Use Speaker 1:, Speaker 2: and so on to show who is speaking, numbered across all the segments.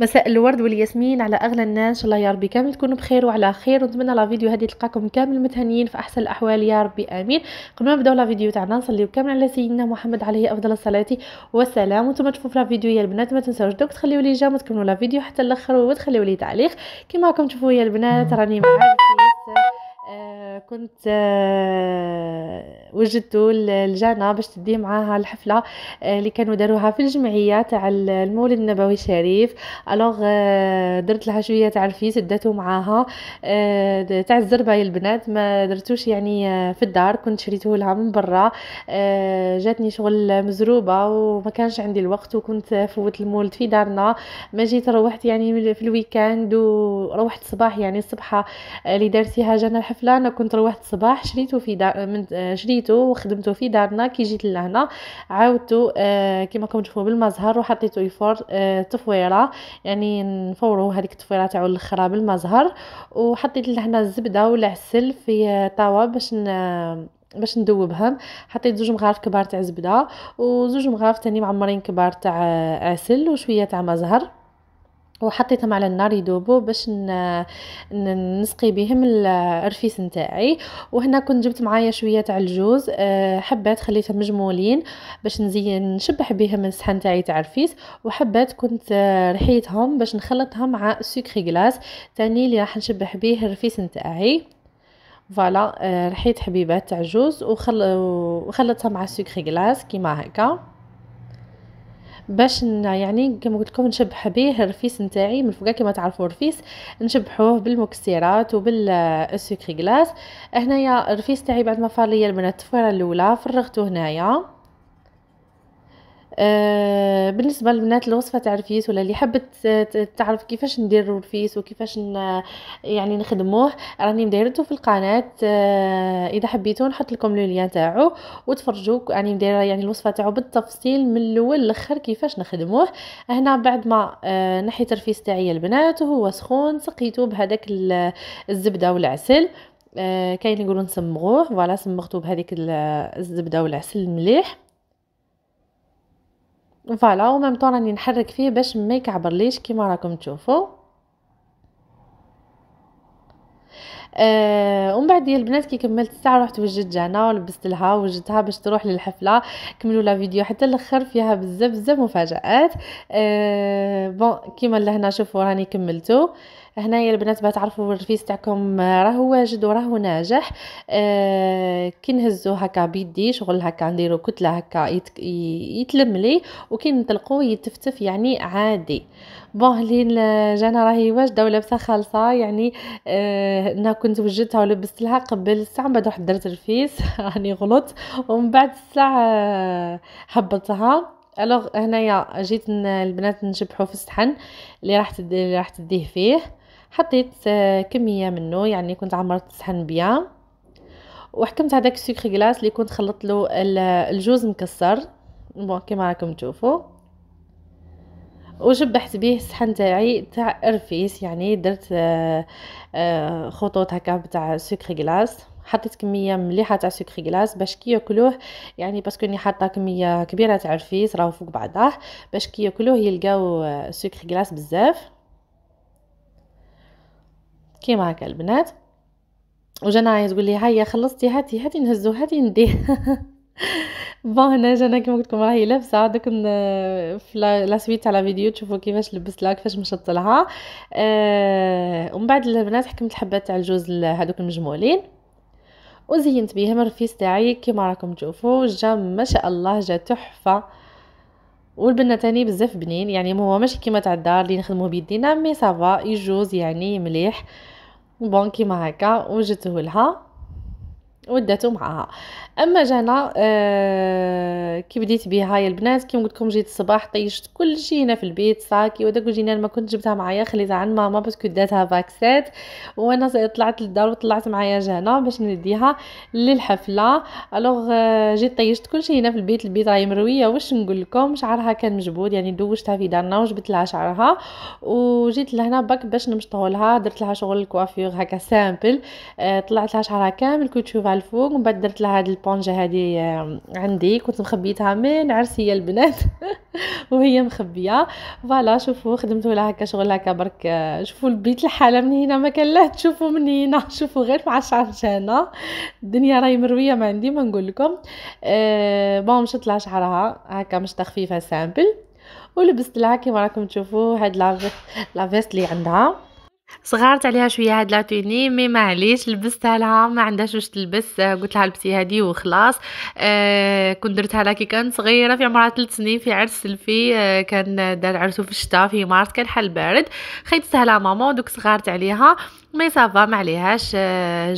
Speaker 1: مساء الورد والياسمين على اغلى الناس ان شاء الله يا ربي كامل تكونوا بخير وعلى خير ونتمنى لا فيديو هذه تلقاكم كامل متهنيين في احسن الاحوال يا ربي امين قبل ما نبداو لا فيديو تاعنا نصليو كامل على سيدنا محمد عليه افضل الصلاه والسلام وانتم تشوفوا في لا فيديو يا البنات ما تنساوش دوك تخليوا لي جيم وتكملوا لا فيديو حتى الاخر وتخليوا لي تعليق كيما راكم تشوفوا يا البنات راني معاكم كنت آه، وجدتوا الجانا باش تدي معاها الحفلة آه، اللي كانوا داروها في الجمعية تاع المولد النبوي الشريف الوغ آه، درت لها شوية تاع الفيس داتو معاها تاع الزربة البنات ما درتوش يعني في الدار كنت شريته لها من برا جاتني شغل مزروبة وما كانش عندي الوقت وكنت فوت المولد في دارنا ما جيت روحت يعني في الويكاند وروحت صباح يعني الصبحة اللي دارتيها جانا الحفلة انا كنت خاطر واحد الصباح شريتو في دار من شريتو وخدمتو في دارنا كي جيت لهنا عاودتو آه، كيما راكم تشوفوا بالمزهر وحطيتو يفور آه، تفويره يعني نفورو هذيك التفويره تاعو الاخرى بالمزهر وحطيت لهنا الزبده والعسل في آه، طاوه باش باش ندوبهم حطيت زوج مغارف كبار تاع زبده وزوج مغارف تاني معمرين كبار تاع عسل وشويه تاع مزهر وحطيتهم على النار يدوبوا باش نسقي بهم الرفيس نتاعي وهنا كنت جبت معايا شويه تاع الجوز آه، حبات خليتهم مجمولين باش نزين نشبح بهم الصحن تاعي تاع الرفيس وحبات كنت آه، رحيتهم باش نخلطهم مع السكري غلاس تاني اللي راح نشبح به الرفيس نتاعي فوالا آه، رحيت حبيبات تاع الجوز وخلطتها مع السكري غلاس كيما هكا باش يعني كما قلت لكم نشبح به الرفيس نتاعي من فوق كما تعرفوا الرفيس نشبحوه بالمكسرات وبالسكري غلاس هنايا الرفيس تاعي بعد ما فار ليا البنات التفويره الاولى فرغته هنايا آه، بالنسبه للبنات الوصفه تاع الفيس ولا اللي حبت تعرف كيفاش ندير الفيس وكيفاش يعني نخدموه راني مدايرته في القناه آه، اذا حبيتو نحط لكم لو لين تاعو وتفرجوا راني مدايره يعني الوصفه تاعو بالتفصيل من الاول للاخر كيفاش نخدموه هنا بعد ما آه، نحيت الرفيس تاعي البنات وهو سخون سقيته بهذاك الزبده والعسل كاين يقولون نسمغوه فوالا سمغتو بهذيك الزبده والعسل مليح فوالا ميم طون راني نحرك فيه باش ما يكعبرليش كيما راكم تشوفوا آه ومن بعد البنات كي كملت الساعه رحت وجدت جانا ولبست لها وجدتها باش تروح للحفله كملوا لا فيديو حتى الاخر فيها بزاف بزاف مفاجات آه بون كيما لهنا شوفوا راني كملتو آه هنايا البنات بقى تعرفوا الرفيس تاعكم راهو واجد وراه ناجح آه كي نهزو هكا بيدي شغل هكا نديرو كتله هكا يت... يتلم لي وكي نطلقو يتفتف يعني عادي بون لين جانا راهي واجده ولابسه خالصه يعني آه انا كنت وجدتها ولبست لها قبل الساعه بعد واحد درت الفيس راني غلط ومن بعد الساعه هبطتها الوغ هنايا جيت البنات نشبحو في الصحن اللي راح تدي راح تديه فيه حطيت آه، كميه منه يعني كنت عمرت صحن بيا وحكمت هذاك السكر غلاس اللي كنت خلطت له الجوز مكسر كما كيما راكم تشوفوا وشبحت به الصحن تاعي تاع ارفيس يعني درت آه، آه، خطوط هكا تاع سكر غلاس حطيت كميه مليحه تاع سكر غلاس باش كي ياكلوه يعني باسكو اني حاطه كميه كبيره تاع الرفيس راهو فوق بعضاه باش كي ياكلوه يلقاو سكر غلاس بزاف كيما هكا البنات عايز تقول لي هيا خلصتي هاتي هاتي نهزو هاتي ندي بون هنا جانا كيما قلت لكم راهي لابسه دوك في لا سويت على فيديو تشوفوا كيفاش لبست لها كيفاش مشط لها أه ومن بعد البنات حكمت الحبات تاع الجوز هذوك المجمولين وزينت بهم الرفيس تاعي كيما راكم تشوفوا جا ما شاء الله جا تحفه والبنا تاني بزاف بنين يعني هو ماشي كيما تاع الدار اللي نخدموه بيدينا مي سافا يجوز يعني مليح آه بونكي معك وجدته لها وداتو معاها اما جانا آه كي بديت بها يا البنات كي قلت لكم جيت الصباح طيشت كل شيء هنا في البيت ساكي وداك الجنان ما كنت جبتها معايا خليتها عند ماما باسكو داتها فاكسات وانا طلعت للدار وطلعت معايا جانا باش نديها للحفله الوغ آه، جيت طيشت كل شيء هنا في البيت البيت راهي مرويه واش نقول لكم شعرها كان مجبود يعني دوشتها في دارنا وجبت لها شعرها وجيت لهنا باك باش نمشطه لها درت لها شغل الكوافير هكا سامبل آه طلعت لها شعرها كامل كنت تشوفها الفوق ومن بعد درت لها هاد البونجه هادي آه، عندي كنت مخبيتها من عرسيه البنات وهي مخبيه فوالا شوفوا خدمتو لها هكا شغل هكا برك آه، شوفوا البيت الحاله من هنا ما كان لا تشوفوا من هنا شوفوا غير مع شعر شانا الدنيا راهي مرويه ما عندي ما نقول لكم أه بون مشت لها شعرها هكا مش خفيفه سامبل ولبست لها كيما راكم تشوفوا هاد لافيست اللي عندها صغرت عليها شويه هاد لاتوني مي معليش لبستها لها ما عندهاش واش تلبس آه، قلت لها لبسي هادي وخلاص آه كنت درتها لها كي كانت صغيره في عمرها 3 سنين في عرس سلفي آه كان دار عرسو في الشتاء في مارس كان حال بارد خيطتها لها ماما دوك صغرت عليها مي صافا ما عليهاش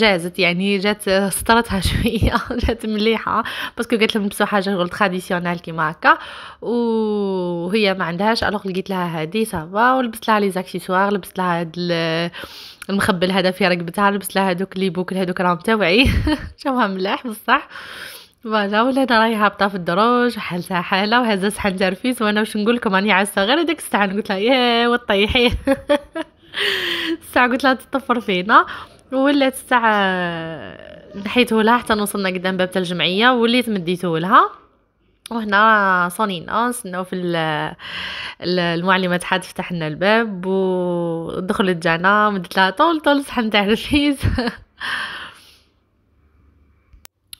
Speaker 1: جازت يعني جات سطرتها شويه جات مليحه باسكو قالت لهم لبسوا حاجه غير تراديسيونال كيما هكا وهي ما عندهاش الوغ لقيت لها هذه صافا ولبست لها لي زاكسيسوار لبست لها هاد المخبل هذا في رقبتها لبست لها هذوك لي بوكل هذوك راهم تاوعي شوها ملاح بصح فوالا ولا انا راهي هابطه في الدروج حالتها حاله وهزت صحن ترفيس وانا واش نقول لكم راني عاسه غير هذاك الساعه قلت لها ياه وطيحي الساعه قلت لها تطفر فينا ولات الساعه نحيته لها حتى وصلنا قدام باب الجمعيه وليت مديته لها وهنا صانينا نستناو في المعلمه تحت فتح لنا الباب ودخلت جانا مدت لها طول طول صحن تاع الفيز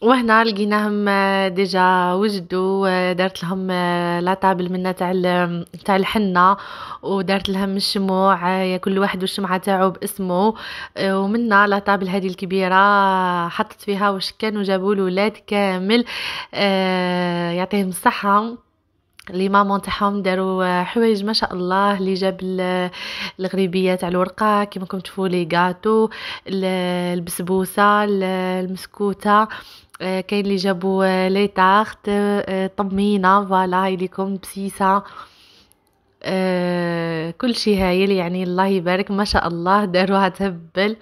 Speaker 1: وهنا لقيناهم آه، ديجا وجدوا آه، دارت لهم آه، لا طابل منا تاع تاع الحنه ودارت لهم الشموع كل واحد والشمعه تاعو باسمه ومنا لا طابل هذه الكبيره حطت فيها واش كان جابوا الولاد كامل يعطيهم الصحه لي مامون تاعهم داروا حوايج ما شاء الله اللي جاب الغريبيه تاع الورقه كيما راكم تشوفوا لي غاتو البسبوسه المسكوته آه، كاين اللي جابوا آه، لي تارت آه، طمينه فوالا هاي ليكم بسيسه كل شيء هايل يعني الله يبارك ما شاء الله داروها تهبل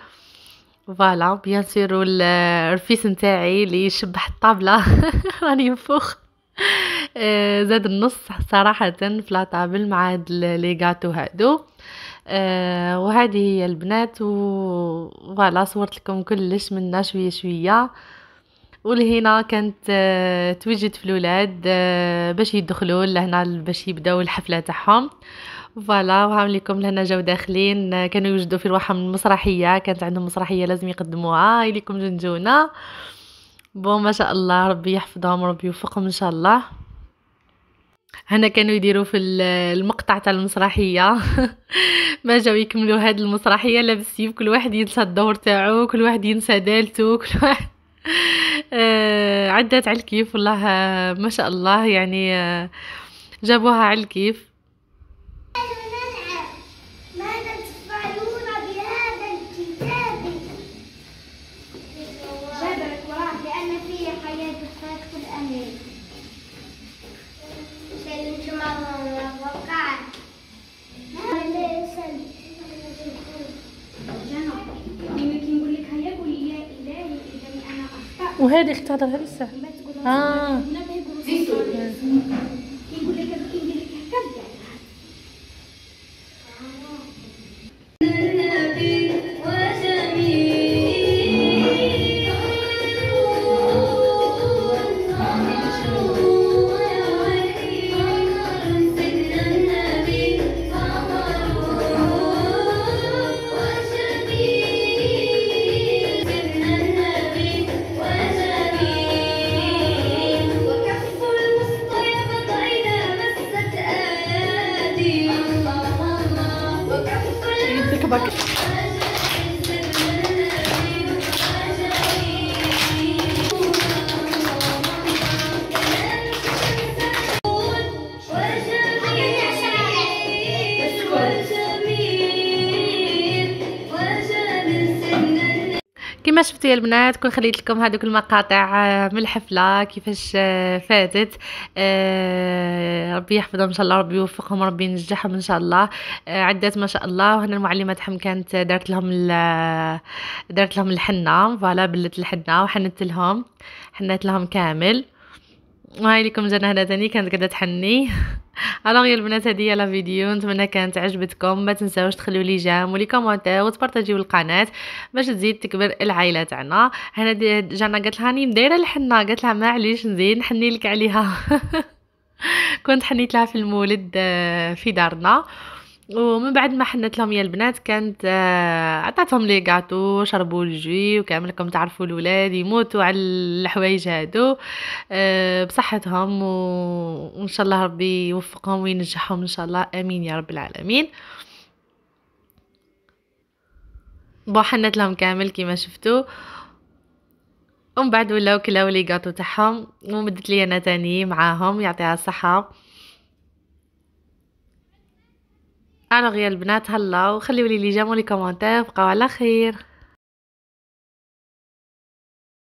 Speaker 1: فوالا بيان سيرو الرفيس نتاعي اللي شبح الطابله راني نفوخ زاد النص صراحه في لاطابل مع هاد لي غاتو هادو وهذه هي البنات و فوالا صورت لكم كلش منا شويه شويه ولهنا كانت آه، توجد في الولاد آه، باش يدخلوا لهنا باش يبداو الحفله تاعهم فوالا وهام لكم لهنا جاو داخلين آه، كانوا يوجدوا في روحهم المسرحيه كانت عندهم مسرحيه لازم يقدموها اليكم جنجونا بون ما شاء الله ربي يحفظهم وربي يوفقهم ان شاء الله هنا كانوا يديروا في المقطع تاع المسرحيه ما جاو يكملوا هاد المسرحيه لابسين كل واحد ينسى الدور تاعو كل واحد ينسى دالته كل واحد آه، عدت على الكيف والله آه، ما شاء الله يعني آه، جابوها على الكيف وهذه اختي تهضر هذه الساعه اه বাকি شفتوا يا البنات كون خليت لكم هذوك المقاطع آه، من الحفله كيفاش آه، فاتت آه، ربي يحفظهم ان شاء الله ربي يوفقهم ربي ينجحهم ان شاء الله عدات ما شاء الله وهنا المعلمه تحم كانت دارت لهم دارت لهم الحنه فوالا بلت الحنه وحنت لهم حنت لهم كامل وهاي لكم جنة هنا تاني كانت قاعده تحني الوغ يا البنات هذه هي لا فيديو نتمنى كانت عجبتكم ما تنساوش تخليو لي جام ولي كومونتير وتبارطاجيو القناه باش تزيد تكبر العائله تاعنا هنا جانا قالت لها راني دايره الحنه قالت لها معليش نزيد نحني لك عليها كنت حنيت لها في المولد في دارنا ومن بعد ما حنت لهم يا البنات كانت آه، عطاتهم لي كاطو شربوا الجوي وكاملكم تعرفوا الولاد يموتوا على الحوايج هادو آه، بصحتهم وان شاء الله ربي يوفقهم وينجحهم ان شاء الله امين يا رب العالمين بو حنت لهم كامل كما شفتوا ومن بعد ولاو كلاو لي كاطو تاعهم ومدت لي انا تاني معاهم يعطيها الصحه الوغي البنات هلا وخليولي لي جامو لي كومونتير بقاو على خير